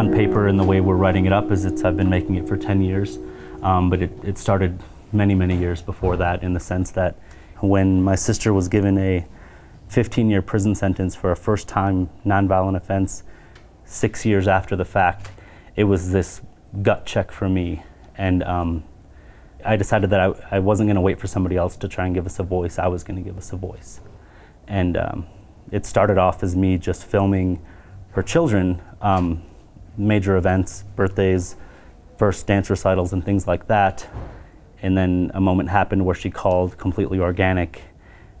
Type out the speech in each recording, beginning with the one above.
on paper and the way we're writing it up is it's I've been making it for 10 years, um, but it, it started many, many years before that in the sense that when my sister was given a 15 year prison sentence for a first time nonviolent offense six years after the fact, it was this gut check for me. And um, I decided that I, I wasn't going to wait for somebody else to try and give us a voice. I was going to give us a voice. And um, it started off as me just filming her children um, major events, birthdays, first dance recitals, and things like that. And then a moment happened where she called completely organic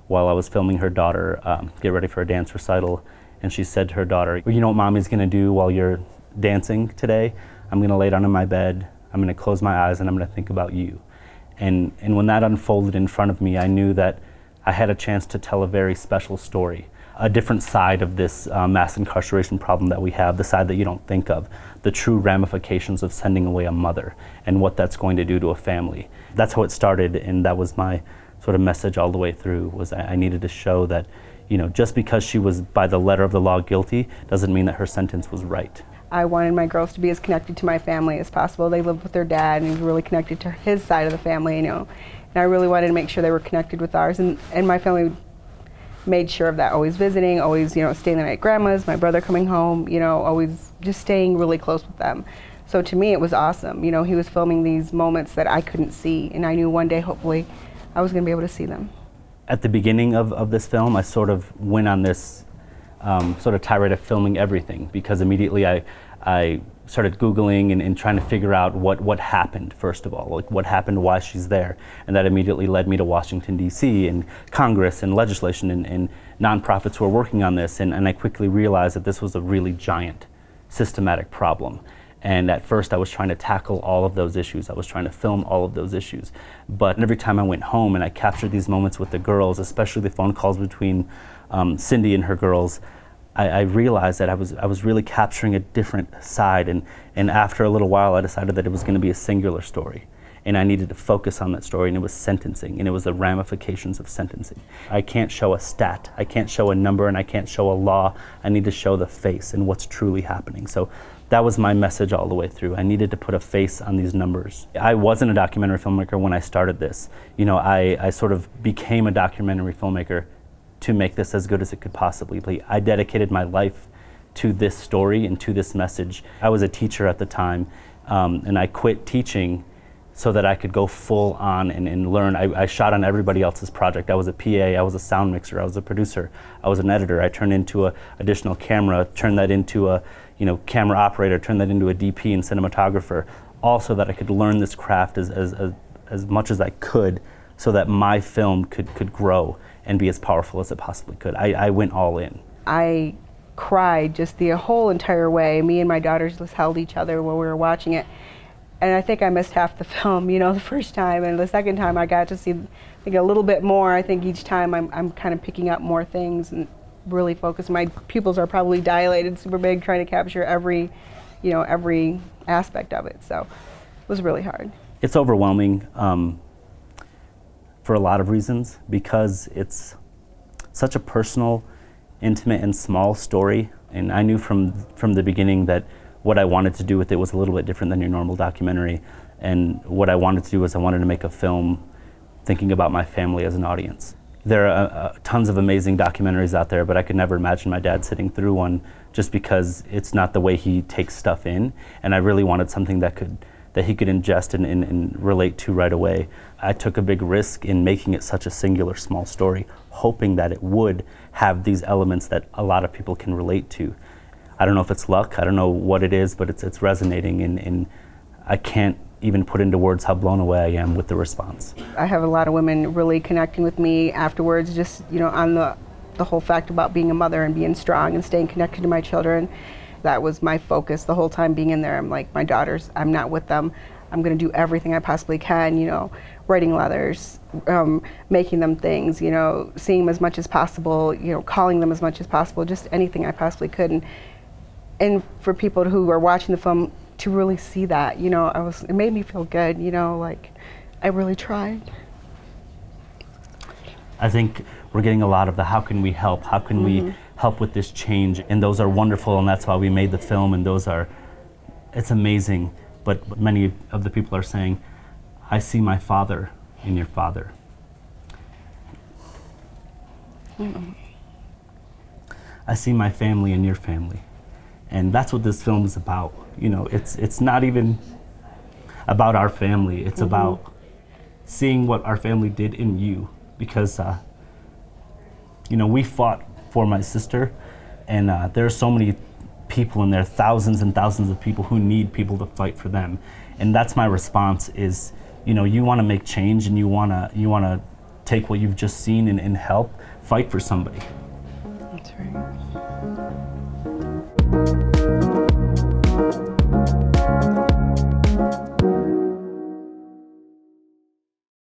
while I was filming her daughter um, get ready for a dance recital. And she said to her daughter, You know what mommy's gonna do while you're dancing today? I'm gonna lay down in my bed, I'm gonna close my eyes, and I'm gonna think about you. And, and when that unfolded in front of me, I knew that I had a chance to tell a very special story a different side of this uh, mass incarceration problem that we have, the side that you don't think of, the true ramifications of sending away a mother and what that's going to do to a family. That's how it started, and that was my sort of message all the way through was I, I needed to show that you know just because she was by the letter of the law guilty doesn't mean that her sentence was right. I wanted my girls to be as connected to my family as possible. They lived with their dad and he was really connected to his side of the family, you know. And I really wanted to make sure they were connected with ours and, and my family made sure of that, always visiting, always, you know, staying the night at grandma's, my brother coming home, you know, always just staying really close with them. So to me, it was awesome. You know, he was filming these moments that I couldn't see, and I knew one day, hopefully, I was going to be able to see them. At the beginning of, of this film, I sort of went on this um, sort of tirade of filming everything because immediately I, I started Googling and, and, trying to figure out what, what happened, first of all, like what happened, why she's there. And that immediately led me to Washington, D.C., and Congress, and legislation, and, and nonprofits who are working on this. And, and I quickly realized that this was a really giant systematic problem. And at first, I was trying to tackle all of those issues. I was trying to film all of those issues. But every time I went home and I captured these moments with the girls, especially the phone calls between um, Cindy and her girls, I, I, realized that I was I was really capturing a different side, and and after a little while, I decided that it was going to be a singular story, and I needed to focus on that story, and it was sentencing, and it was the ramifications of sentencing. I can't show a stat, I can't show a number, and I can't show a law. I need to show the face and what's truly happening. So. That was my message all the way through. I needed to put a face on these numbers. I wasn't a documentary filmmaker when I started this. You know, I, I sort of became a documentary filmmaker to make this as good as it could possibly be. I dedicated my life to this story and to this message. I was a teacher at the time, um, and I quit teaching so that I could go full on and, and learn. I, I, shot on everybody else's project. I was a PA, I was a sound mixer, I was a producer, I was an editor. I turned into an additional camera, turned that into a you know camera operator, turned that into a DP and cinematographer, also that I could learn this craft as, as, as, as much as I could so that my film could, could grow and be as powerful as it possibly could. I, I went all in. I cried just the whole entire way. Me and my daughters just held each other while we were watching it. And I think I missed half the film, you know, the first time. And the second time I got to see, I think, a little bit more. I think each time I'm, I'm kind of picking up more things and really focused. My pupils are probably dilated super big, trying to capture every, you know, every aspect of it. So it was really hard. It's overwhelming. Um, for a lot of reasons because it's such a personal, intimate, and small story. And I knew from, from the beginning that what I wanted to do with it was a little bit different than your normal documentary. And what I wanted to do was I wanted to make a film thinking about my family as an audience. There are uh, uh tons of amazing documentaries out there, but I could never imagine my dad sitting through one just because it's not the way he takes stuff in. And I really wanted something that could that he could ingest and, and, and, relate to right away. I took a big risk in making it such a singular small story, hoping that it would have these elements that a lot of people can relate to. I don't know if it's luck, I don't know what it is, but it's, it's resonating, and, and I can't even put into words how blown away I am with the response. I have a lot of women really connecting with me afterwards, just you know, on the the whole fact about being a mother and being strong and staying connected to my children. That was my focus the whole time being in there. I'm like, my daughters, I'm not with them. I'm going to do everything I possibly can, you know, writing letters, um, making them things, you know, seeing them as much as possible, you know, calling them as much as possible, just anything I possibly could. And, and for people who are watching the film to really see that, you know, I was, it made me feel good, you know, like I really tried. I think we're getting a lot of the how can we help? How can mm -hmm. we mm-hmm help with this change. And those are wonderful, and that's why we made the film, and those are, it's amazing. But many of the people are saying, I see my father in your father. I see my family in your family. And that's what this film is about. You know, it's, it's not even about our family, it's mm -hmm. about seeing what our family did in you because, uh, you know, we fought for my sister. And uh, there are so many people in there, thousands and thousands of people who need people to fight for them. And that's my response is, you know, you want to make change and you want to you want to take what you've just seen and, and help fight for somebody. That's right.